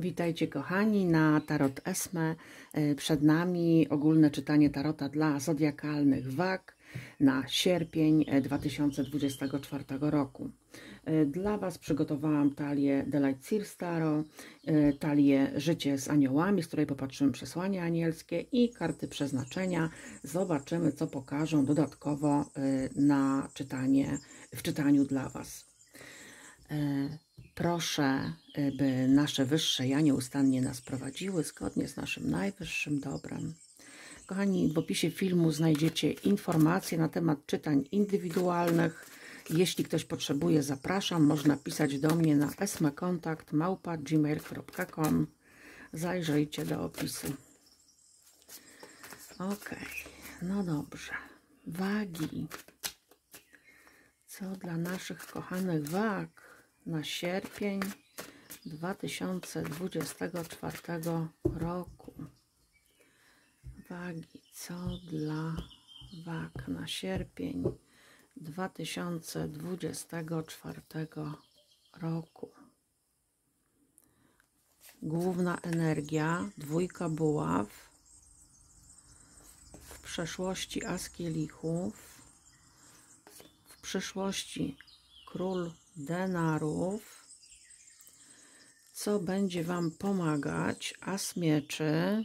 Witajcie kochani na Tarot Esme. E, przed nami ogólne czytanie tarota dla zodiakalnych wag na sierpień 2024 e, roku. E, dla Was przygotowałam talię Delight Staro talię Życie z aniołami, z której popatrzymy przesłania anielskie i karty przeznaczenia. Zobaczymy, co pokażą dodatkowo na czytanie, w czytaniu dla Was. Proszę, by nasze wyższe ja nieustannie nas prowadziły zgodnie z naszym najwyższym dobrem. Kochani, w opisie filmu znajdziecie informacje na temat czytań indywidualnych. Jeśli ktoś potrzebuje, zapraszam. Można pisać do mnie na esmakontakt.gmail.com Zajrzyjcie do opisu. Ok, no dobrze. Wagi. Co dla naszych kochanych wag? na sierpień 2024 roku. Wagi, co dla wag na sierpień 2024 roku. Główna energia, dwójka buław, w przeszłości askielichów, w przyszłości król denarów, co będzie Wam pomagać, a smieczy,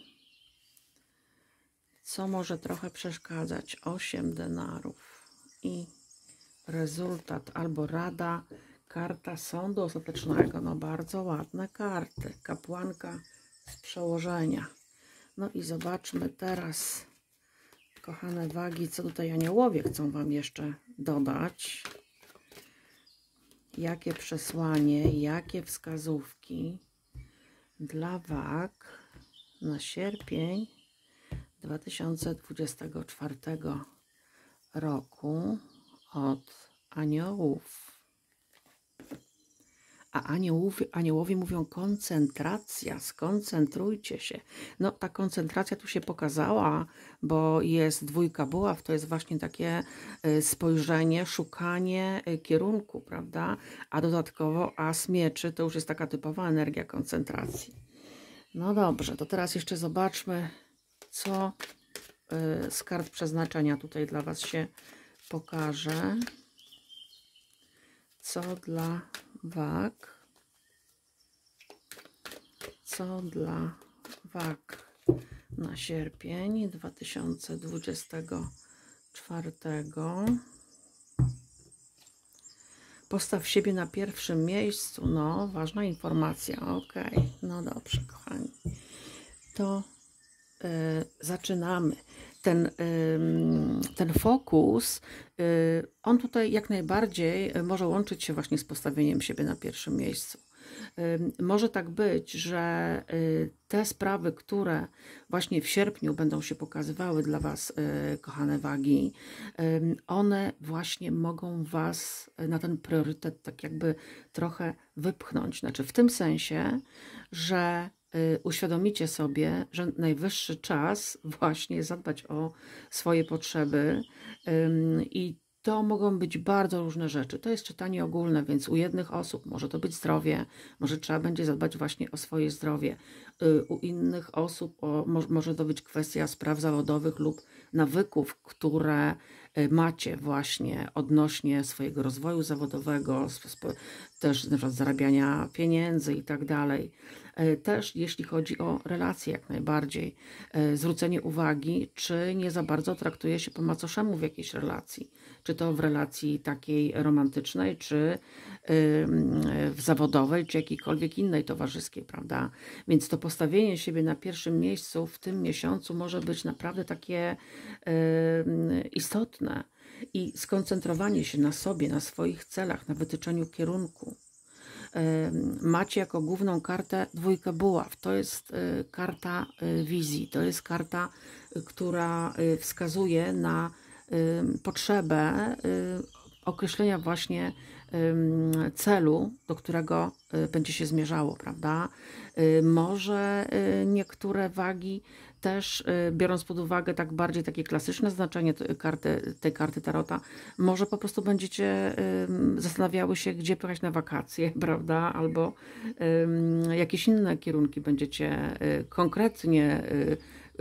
co może trochę przeszkadzać, 8 denarów i rezultat albo rada, karta sądu ostatecznego, no bardzo ładne karty, kapłanka z przełożenia. No i zobaczmy teraz, kochane wagi, co tutaj aniołowie chcą Wam jeszcze dodać jakie przesłanie, jakie wskazówki dla WAG na sierpień 2024 roku od aniołów a aniołowie, aniołowie mówią koncentracja, skoncentrujcie się. No ta koncentracja tu się pokazała, bo jest dwójka buław, to jest właśnie takie y, spojrzenie, szukanie y, kierunku, prawda? A dodatkowo as mieczy to już jest taka typowa energia koncentracji. No dobrze, to teraz jeszcze zobaczmy, co z y, kart przeznaczenia tutaj dla Was się pokaże. Co dla wag. Co dla wag na sierpień 2024. Postaw siebie na pierwszym miejscu. No, ważna informacja. Ok, no dobrze, kochani. To e, zaczynamy ten, ten fokus, y, on tutaj jak najbardziej y, może łączyć się właśnie z postawieniem siebie na pierwszym miejscu. Może tak być, że y, te sprawy, które właśnie w sierpniu będą się pokazywały dla Was, kochane wagi, one właśnie mogą Was na ten priorytet tak jakby trochę wypchnąć. Znaczy w tym sensie, że Y, uświadomicie sobie, że najwyższy czas właśnie zadbać o swoje potrzeby i to mogą być bardzo różne rzeczy. To jest czytanie ogólne, więc u jednych osób może to być zdrowie, może trzeba będzie zadbać właśnie o swoje zdrowie. Y, u innych osób o, może to być kwestia spraw zawodowych lub nawyków, które y, macie właśnie odnośnie swojego rozwoju zawodowego, też na przykład zarabiania pieniędzy i tak dalej. Y, też jeśli chodzi o relacje jak najbardziej, zwrócenie uwagi, czy nie za bardzo traktuje się po macoszemu w jakiejś relacji czy to w relacji takiej romantycznej, czy w zawodowej, czy jakiejkolwiek innej towarzyskiej, prawda? Więc to postawienie siebie na pierwszym miejscu w tym miesiącu może być naprawdę takie istotne i skoncentrowanie się na sobie, na swoich celach, na wytyczeniu kierunku. Macie jako główną kartę dwójkę buław. To jest y, karta y, wizji, to jest karta, y, która wskazuje na potrzebę y, określenia właśnie celu, do którego y, będzie się zmierzało, prawda? Y, może niektóre wagi też, biorąc pod uwagę tak bardziej takie klasyczne znaczenie tej karty, tej karty tarota, może po prostu będziecie zastanawiały się, gdzie pojechać na wakacje, prawda? Albo jakieś inne kierunki będziecie konkretnie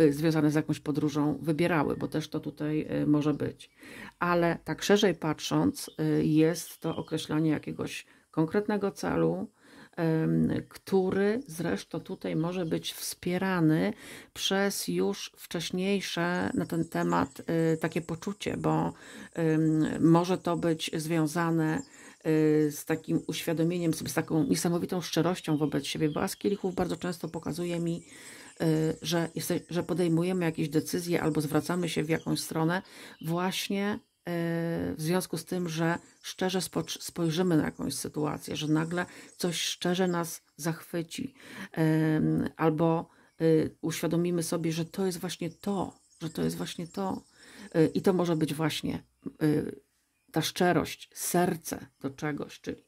Y, związane z jakąś podróżą wybierały, bo też to tutaj y, może być. Ale tak szerzej patrząc, y, jest to określanie jakiegoś konkretnego celu, który zresztą tutaj może być wspierany przez już wcześniejsze na ten temat takie poczucie, bo może to być związane z takim uświadomieniem sobie, z taką niesamowitą szczerością wobec siebie, bo Askielichów bardzo często pokazuje mi Y, że, że podejmujemy jakieś decyzje albo zwracamy się w jakąś stronę właśnie y, w związku z tym, że szczerze spojrzymy na jakąś sytuację, że nagle coś szczerze nas zachwyci, albo y, uświadomimy sobie, że to jest właśnie to, że to jest właśnie to. I to może być właśnie ta szczerość, serce do czegoś, czyli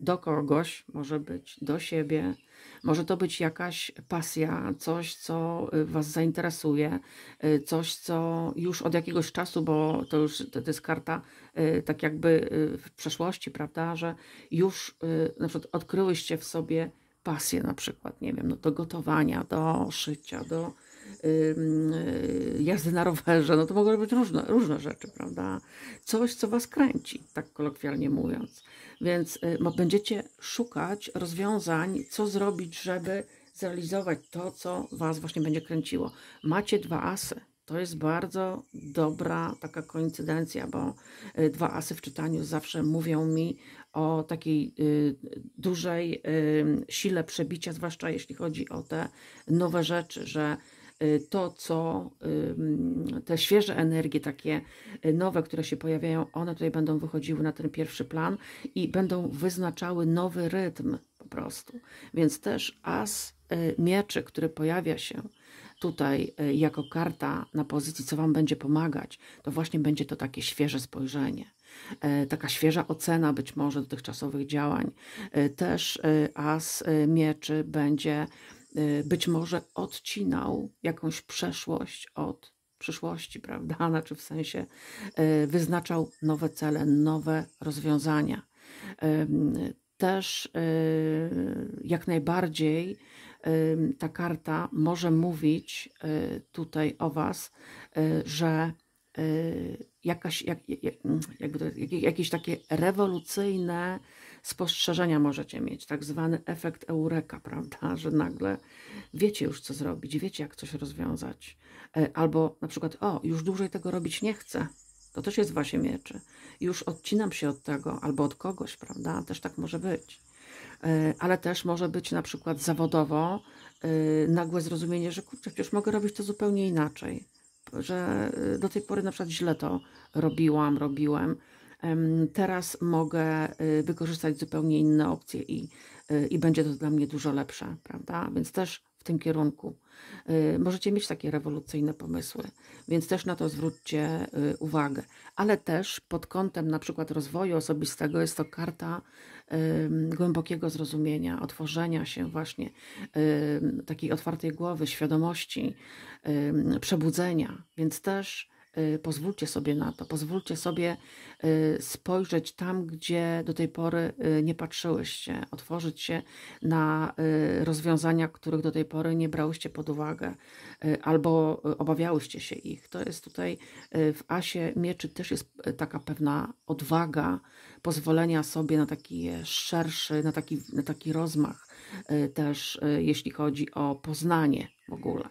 do kogoś, może być do siebie, może to być jakaś pasja, coś, co y, Was zainteresuje, y, coś, co już od jakiegoś czasu, bo to już to, jest karta y, tak jakby w przeszłości, prawda, że już na przykład odkryłyście w sobie pasję na przykład, nie wiem, no, do gotowania, do szycia, do Y, y, jazdy na rowerze, no to mogą być różne, różne rzeczy, prawda? Coś, co was kręci, tak kolokwialnie mówiąc. Więc y, będziecie szukać rozwiązań, co zrobić, żeby zrealizować to, co was właśnie będzie kręciło. Macie dwa asy. To jest bardzo dobra taka koincydencja, bo dwa asy w czytaniu zawsze mówią mi o takiej dużej sile przebicia, zwłaszcza jeśli chodzi o te nowe rzeczy, że Y, to, co te świeże energie, takie y, nowe, które się pojawiają, one tutaj będą wychodziły na ten pierwszy plan i będą wyznaczały nowy rytm po prostu. Więc też as y, mieczy, który pojawia się tutaj jako karta na pozycji, co Wam będzie pomagać, to właśnie będzie to takie świeże spojrzenie taka świeża ocena być może dotychczasowych działań. Też as mieczy będzie Y, być może odcinał jakąś przeszłość od przyszłości, prawda? Znaczy w sensie y, wyznaczał nowe cele, nowe rozwiązania. Też y, jak najbardziej ta karta może mówić tutaj o Was, że jakaś, jak, jak, jakieś takie rewolucyjne spostrzeżenia możecie mieć, tak zwany efekt eureka, prawda, że nagle wiecie już, co zrobić, wiecie, jak coś rozwiązać. E, albo na przykład, o, już dłużej tego robić nie chcę, to też jest wasie mieczy. Już odcinam się od tego albo od kogoś, prawda? Też tak może być. E, ale też może być na przykład zawodowo e, nagłe zrozumienie, że kurczę, przecież mogę robić to zupełnie inaczej. Że do tej pory na przykład źle to robiłam, robiłem, Teraz mogę y, wykorzystać zupełnie inne opcje i, y, i będzie to dla mnie dużo lepsze, prawda? Więc też w tym kierunku. Y, możecie mieć takie rewolucyjne pomysły, więc też na to zwróćcie uwagę. Ale też pod kątem na przykład rozwoju osobistego jest to karta głębokiego zrozumienia, otworzenia się właśnie, takiej otwartej głowy, świadomości, przebudzenia, więc też Y, pozwólcie sobie na to, pozwólcie sobie y, spojrzeć tam, gdzie do tej pory y, nie patrzyłyście, otworzyć się na rozwiązania, których do tej pory nie brałyście pod uwagę albo obawiałyście się ich. To jest tutaj w Asie Mieczy też jest taka pewna odwaga pozwolenia sobie na taki e, szerszy, na taki, na taki rozmach też, jeśli chodzi o poznanie w ogóle.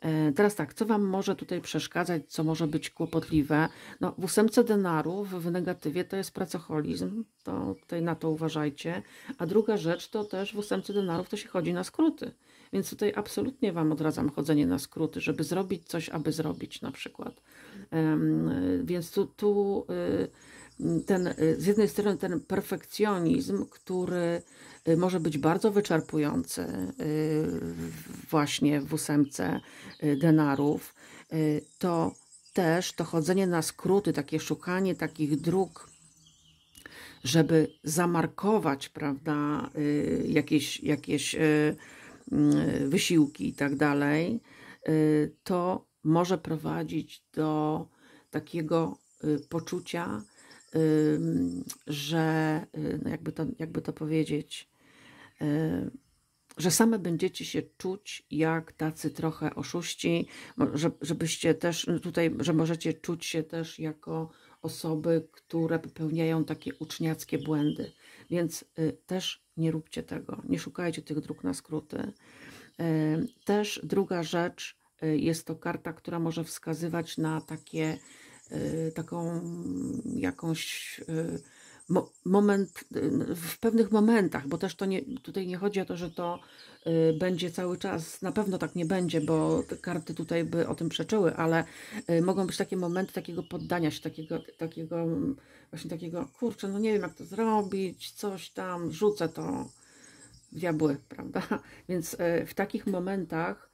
E, teraz tak, co Wam może tutaj przeszkadzać, co może być kłopotliwe? No, w ósemce denarów w negatywie to jest pracocholizm, to tutaj na to uważajcie. A druga rzecz to też w ósemce denarów to się chodzi na skróty. Więc tutaj absolutnie Wam odradzam chodzenie na skróty, żeby zrobić coś, aby zrobić na przykład. Więc tu, tu y, ten, y, z jednej strony ten perfekcjonizm, który y, może być bardzo wyczerpujący y, właśnie w ósemce denarów, to też to chodzenie na skróty, takie szukanie takich dróg, żeby zamarkować, prawda, jakieś, jakieś wysiłki i tak dalej, to może prowadzić do takiego poczucia, że y, no jakby, to, jakby to powiedzieć, y, że same będziecie się czuć jak tacy trochę oszuści, że, żebyście też no tutaj, że możecie czuć się też jako osoby, które popełniają takie uczniackie błędy. Więc y, też nie róbcie tego, nie szukajcie tych dróg na skróty. Też druga rzecz, jest to karta, która może wskazywać na takie Y, taką jakąś y, moment, y, w pewnych momentach, bo też to nie, tutaj nie chodzi o to, że to będzie cały czas, na pewno tak nie będzie, bo karty tutaj by o tym przeczyły, ale mogą być takie momenty takiego poddania się, takiego, takiego właśnie takiego, kurczę, no nie wiem jak to zrobić, coś tam, rzucę to w diabły, prawda? Więc w takich momentach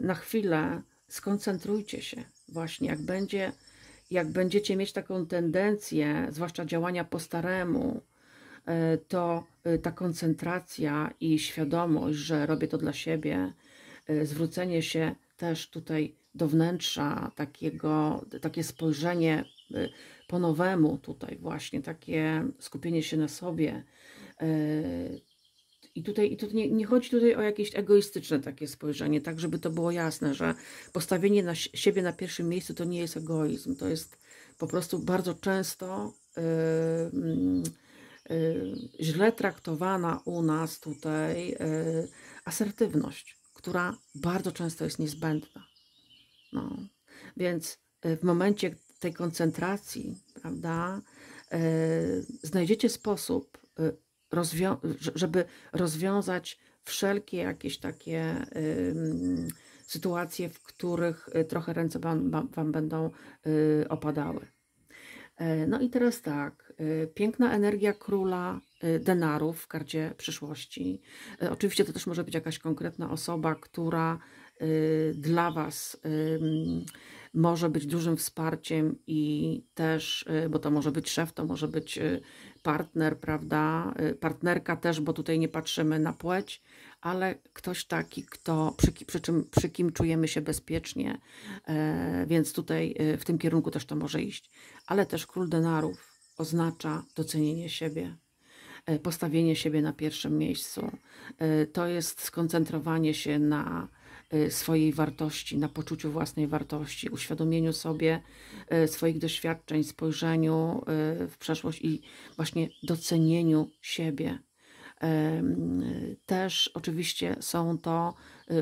na chwilę skoncentrujcie się właśnie, jak będzie jak będziecie mieć taką tendencję, zwłaszcza działania po staremu, e, to e, ta koncentracja i świadomość, że robię to dla siebie, e, zwrócenie się też tutaj do wnętrza, takiego, takie spojrzenie po nowemu tutaj właśnie, takie skupienie się na sobie, i tutaj, i tutaj nie, nie, chodzi tutaj o jakieś egoistyczne takie spojrzenie, tak żeby to było jasne, że postawienie na siebie na pierwszym miejscu to nie jest egoizm, to jest po prostu bardzo często yy, yy, źle traktowana u nas tutaj yy, asertywność, która bardzo często jest niezbędna. No. Więc yy, w momencie tej koncentracji, prawda, yy, znajdziecie sposób, yy, rozwią żeby rozwiązać wszelkie jakieś takie y, sytuacje, w których y, trochę ręce wam, wam, będą y, opadały. E, no i teraz tak, y, piękna energia króla y, denarów w karcie przyszłości. E, oczywiście to też może być jakaś konkretna osoba, która dla Was może być dużym wsparciem i też, bo to może być szef, to może być partner, prawda, y, partnerka też, bo tutaj nie patrzymy na płeć, ale ktoś taki, kto, przy, przy, czym, przy kim czujemy się bezpiecznie, e, więc tutaj y, w tym kierunku też to może iść. Ale też król denarów oznacza docenienie siebie e, postawienie siebie na pierwszym miejscu. E, to jest skoncentrowanie się na Y, swojej wartości, na poczuciu własnej wartości, uświadomieniu sobie y, swoich doświadczeń, spojrzeniu y, w przeszłość i właśnie docenieniu siebie. Też oczywiście są to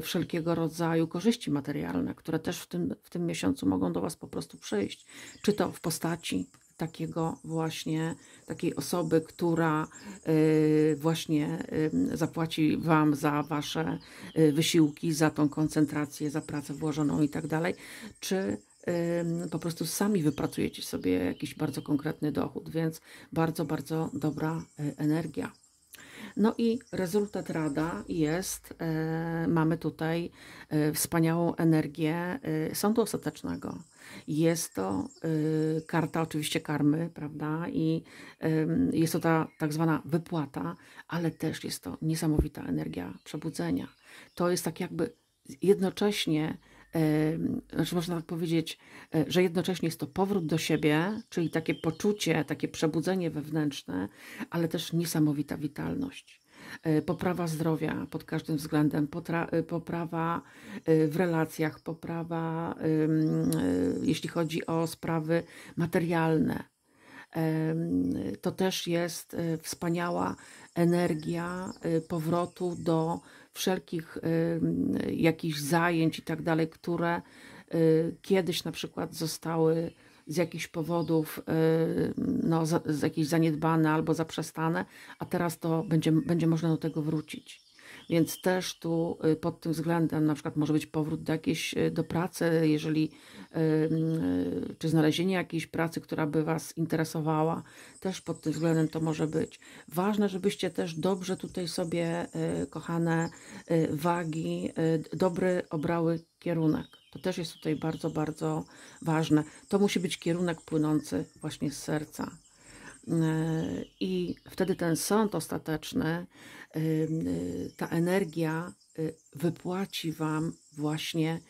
wszelkiego rodzaju korzyści materialne, które też w tym, w tym miesiącu mogą do Was po prostu przyjść, czy to w postaci takiego właśnie, takiej osoby, która y, właśnie y, zapłaci Wam za Wasze y, wysiłki, za tą koncentrację, za pracę włożoną i tak dalej, czy po prostu sami wypracujecie sobie jakiś bardzo konkretny dochód, więc bardzo, bardzo dobra energia. No i rezultat rada jest, e, mamy tutaj e, wspaniałą energię e, sądu ostatecznego. Jest to karta oczywiście karmy, prawda? I jest to ta tak zwana wypłata, ale też jest to niesamowita energia przebudzenia. To jest tak jakby jednocześnie znaczy można tak powiedzieć, e, że jednocześnie jest to powrót do siebie, czyli takie poczucie, takie przebudzenie wewnętrzne, ale też niesamowita witalność. E, poprawa zdrowia pod każdym względem, e, poprawa w relacjach, poprawa jeśli chodzi o sprawy materialne, to też jest e, wspaniała energia e, powrotu do wszelkich jakichś zajęć i tak dalej, które e, kiedyś na przykład zostały z jakichś powodów no, z, z jakichś zaniedbane albo zaprzestane, a teraz to będzie, będzie można do tego wrócić. Więc też tu y, pod tym względem na przykład może być powrót do jakiejś y, do pracy, jeżeli y, czy znalezienie jakiejś pracy, która by Was interesowała, też pod tym względem to może być. Ważne, żebyście też dobrze tutaj sobie, kochane wagi, dobry obrały kierunek. To też jest tutaj bardzo, bardzo ważne. To musi być kierunek płynący właśnie z serca. E, I wtedy ten sąd ostateczny, e, e, ta energia wypłaci Wam właśnie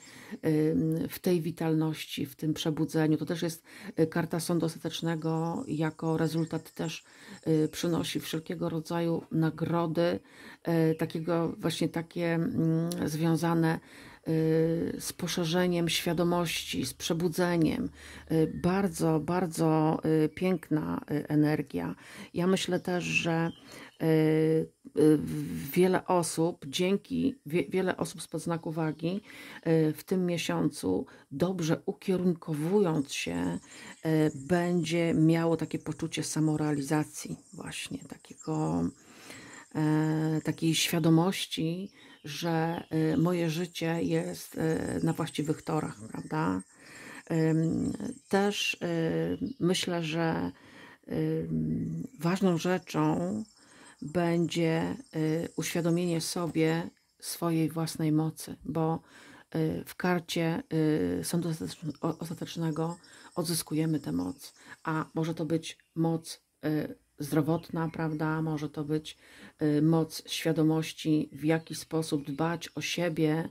w tej witalności, w tym przebudzeniu. To też jest karta sądu ostatecznego, jako rezultat też przynosi wszelkiego rodzaju nagrody, takiego właśnie takie mm, związane Y, z poszerzeniem świadomości, z przebudzeniem. Y, bardzo, bardzo y, piękna energia. Ja myślę też, że wiele osób, dzięki wiele osób z podznaku wagi w tym miesiącu, dobrze ukierunkowując się, będzie miało takie poczucie samorealizacji, właśnie takiego, e, takiej świadomości, że y, moje życie jest y, na właściwych torach, prawda? Też y, myślę, że ważną rzeczą będzie uświadomienie sobie swojej własnej mocy, bo w karcie sądu ostatecznego odzyskujemy tę moc, a może to być moc zdrowotna, prawda? Może to być y, moc świadomości, w jaki sposób dbać o siebie,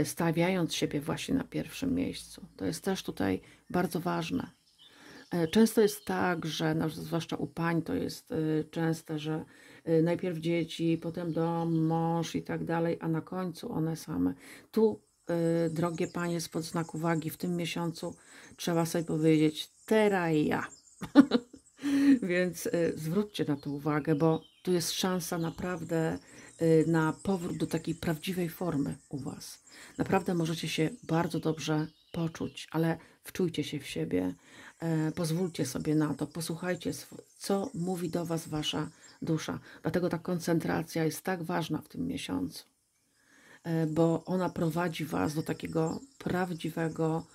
y, stawiając siebie właśnie na pierwszym miejscu. To jest też tutaj bardzo ważne. E, często jest tak, że zwłaszcza u pań to jest y, częste, że najpierw dzieci, potem dom, mąż i tak dalej, a na końcu one same. Tu, drogie panie, spod znaku wagi w tym miesiącu trzeba sobie powiedzieć: teraz ja. Więc y, zwróćcie na to uwagę, bo tu jest szansa naprawdę y, na powrót do takiej prawdziwej formy u Was. Naprawdę możecie się bardzo dobrze poczuć, ale wczujcie się w siebie, e, pozwólcie sobie na to, posłuchajcie, co mówi do Was Wasza dusza. Dlatego ta koncentracja jest tak ważna w tym miesiącu, e, bo ona prowadzi Was do takiego prawdziwego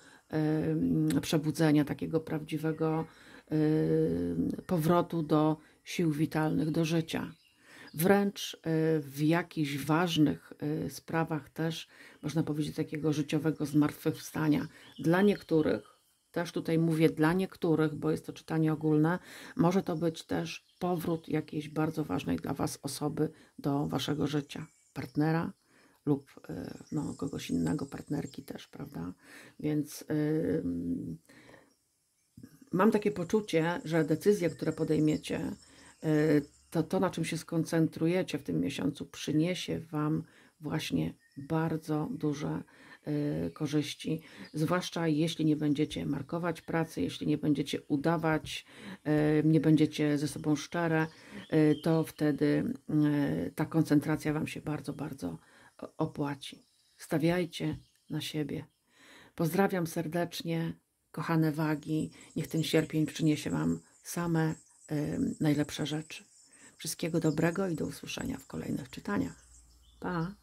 przebudzenia, takiego prawdziwego Y, powrotu do sił witalnych, do życia. Wręcz y, w jakichś ważnych y, sprawach też, można powiedzieć, takiego życiowego zmartwychwstania. Dla niektórych, też tutaj mówię dla niektórych, bo jest to czytanie ogólne, może to być też powrót jakiejś bardzo ważnej dla Was osoby do Waszego życia, partnera lub no, kogoś innego, partnerki też, prawda? Więc. Yy, mam takie poczucie, że decyzje, które podejmiecie, e, to to, na czym się skoncentrujecie w tym miesiącu, przyniesie Wam właśnie bardzo duże e, korzyści, zwłaszcza jeśli nie będziecie markować pracy, jeśli nie będziecie udawać, e, nie będziecie ze sobą szczere, to wtedy ta koncentracja Wam się bardzo, bardzo opłaci. Stawiajcie na siebie. Pozdrawiam serdecznie kochane wagi, niech ten sierpień przyniesie Wam same y, najlepsze rzeczy. Wszystkiego dobrego i do usłyszenia w kolejnych czytaniach. Pa!